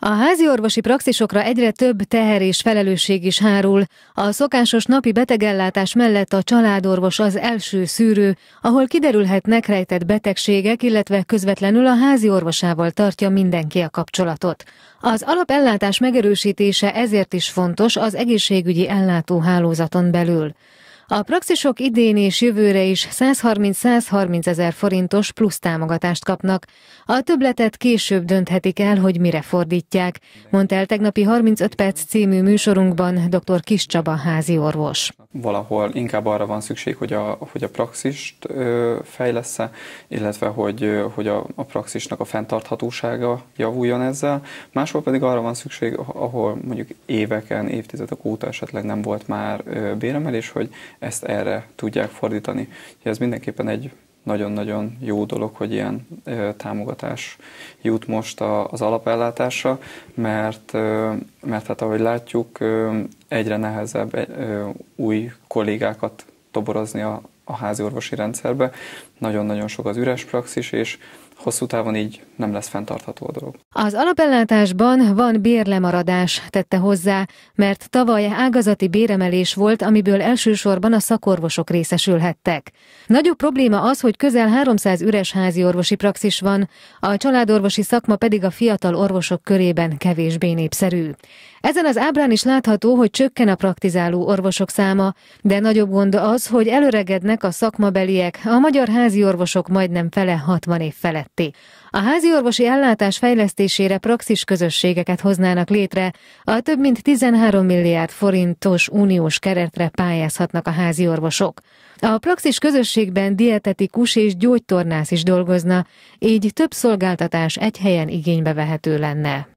A házi orvosi praxisokra egyre több teher és felelősség is hárul. A szokásos napi betegellátás mellett a családorvos az első szűrő, ahol kiderülhetnek rejtett betegségek, illetve közvetlenül a házi orvosával tartja mindenki a kapcsolatot. Az alapellátás megerősítése ezért is fontos az egészségügyi ellátóhálózaton belül. A praxisok idén és jövőre is 130-130 ezer forintos plusz támogatást kapnak. A többletet később dönthetik el, hogy mire fordítják, mondta el tegnapi 35 perc című műsorunkban dr. Kis Csaba házi orvos valahol inkább arra van szükség, hogy a, hogy a praxist fejlesz -e, illetve hogy, hogy a, a praxisnak a fenntarthatósága javuljon ezzel. Máshol pedig arra van szükség, ahol mondjuk éveken, évtizedek óta esetleg nem volt már béremelés, hogy ezt erre tudják fordítani. Ez mindenképpen egy nagyon-nagyon jó dolog, hogy ilyen támogatás jut most az alapellátásra, mert, mert hát ahogy látjuk, egyre nehezebb új kollégákat toborozni a, a házi orvosi rendszerbe. Nagyon-nagyon sok az üres praxis, és hosszú távon így nem lesz fenntartható a dolog. Az alapellátásban van bérlemaradás, tette hozzá, mert tavaly ágazati béremelés volt, amiből elsősorban a szakorvosok részesülhettek. Nagyobb probléma az, hogy közel 300 üres házi orvosi praxis van, a családorvosi szakma pedig a fiatal orvosok körében kevésbé népszerű. Ezen az ábrán is látható, hogy csökken a praktizáló orvosok száma, de nagyobb gond az, hogy előregednek a szakmabeliek, a magyar házi orvosok majdnem fele 60 év felett ketté. A házi orvosi ellátás fejlesztésére praxis közösségeket hoznának létre, a több mint 13 milliárd forintos uniós keretre pályázhatnak a házi orvosok. A praxis közösségben dietetikus és gyógytornász is dolgozna, így több szolgáltatás egy helyen igénybe vehető lenne.